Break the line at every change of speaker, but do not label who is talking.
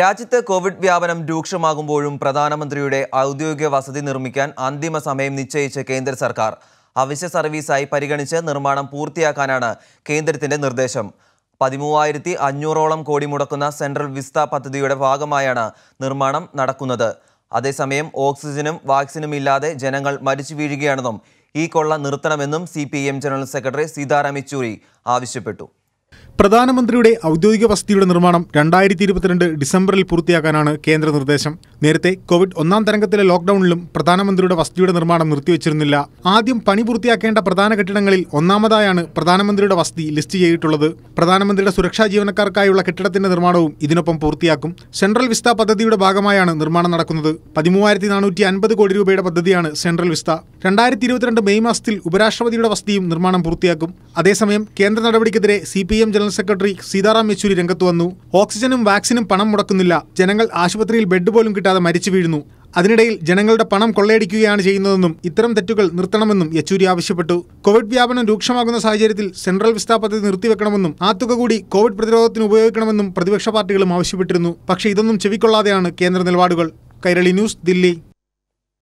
രാജ്യത്ത് കോവിഡ് വ്യാപനം രൂക്ഷമാകുമ്പോഴും പ്രധാനമന്ത്രിയുടെ ഔദ്യോഗിക വസതി നിർമ്മിക്കാൻ അന്തിമ സമയം നിശ്ചയിച്ച കേന്ദ്ര സർക്കാർ അവശ്യ സർവീസായി പരിഗണിച്ച് നിർമ്മാണം പൂർത്തിയാക്കാനാണ് കേന്ദ്രത്തിന്റെ നിർദ്ദേശം പതിമൂവായിരത്തി അഞ്ഞൂറോളം കോടി മുടക്കുന്ന സെൻട്രൽ വിസ്ത പദ്ധതിയുടെ ഭാഗമായാണ് നിർമ്മാണം നടക്കുന്നത് അതേസമയം ഓക്സിജനും വാക്സിനും ഇല്ലാതെ ജനങ്ങൾ മരിച്ചു വീഴുകയാണെന്നും ഈ കൊള്ള നിർത്തണമെന്നും C general secretary Sitaram Yechury ആവശ്യപ്പെട്ടു
പ്രധാനമന്ത്രിയുടെ ഔദ്യോഗിക വസതിയുടെ നിർമ്മാണം രണ്ടായിരത്തി ഇരുപത്തിരണ്ട് ഡിസംബറിൽ പൂർത്തിയാക്കാനാണ് കേന്ദ്ര നിർദ്ദേശം നേരത്തെ കോവിഡ് ഒന്നാം തരംഗത്തിലെ ലോക്ഡൌണിലും പ്രധാനമന്ത്രിയുടെ വസതിയുടെ നിർമ്മാണം നിർത്തിവച്ചിരുന്നില്ല ആദ്യം പണി പൂർത്തിയാക്കേണ്ട പ്രധാന കെട്ടിടങ്ങളിൽ ഒന്നാമതായാണ് പ്രധാനമന്ത്രിയുടെ വസതി ലിസ്റ്റ് ചെയ്തിട്ടുള്ളത് പ്രധാനമന്ത്രിയുടെ സുരക്ഷാ ജീവനക്കാർക്കായുള്ള കെട്ടിടത്തിന്റെ നിർമ്മാണവും ഇതിനൊപ്പം പൂർത്തിയാക്കും സെൻട്രൽ വിസ്ത പദ്ധതിയുടെ ഭാഗമായാണ് നിർമ്മാണം നടക്കുന്നത് പതിമൂവായിരത്തി നാനൂറ്റി അൻപത് കോടി രൂപയുടെ പദ്ധതിയാണ് സെൻട്രൽ വിസ്ത രണ്ടായിരത്തി ഇരുപത്തിരണ്ട് മെയ് മാസത്തിൽ ഉപരാഷ്ട്രപതിയുടെ വസതിയും നിർമ്മാണം പൂർത്തിയാക്കും അതേസമയം കേന്ദ്ര നടപടിക്കെതിരെ C P M general secretary Sitaram Yechury രംഗത്ത് വന്നു ഓക്സിജനും വാക്സിനും പണം മുടക്കുന്നില്ല ജനങ്ങൾ ആശുപത്രിയിൽ ബെഡ് പോലും കിട്ടാതെ കിട്ടാതെ മരിച്ചു വീഴുന്നു അതിനിടയിൽ ജനങ്ങളുടെ പണം കൊള്ളയടിക്കുകയാണ് ചെയ്യുന്നതെന്നും ഇത്തരം തെറ്റുകൾ നിർത്തണമെന്നും യെച്ചൂരി ആവശ്യപ്പെട്ടു കോവിഡ് വ്യാപനം രൂക്ഷമാകുന്ന സാഹചര്യത്തിൽ സെൻട്രൽ വിസ്താ പദ്ധതി നിർത്തിവെക്കണമെന്നും ആ തുക കൂടി കോവിഡ് പ്രതിരോധത്തിന് ഉപയോഗിക്കണമെന്നും പ്രതിപക്ഷ പാർട്ടികളും ആവശ്യപ്പെട്ടിരുന്നു പക്ഷേ ഇതൊന്നും ചെവിക്കൊള്ളാതെയാണ് കേന്ദ്ര നിലപാടുകൾ കൈരളി ന്യൂസ് ദില്ലി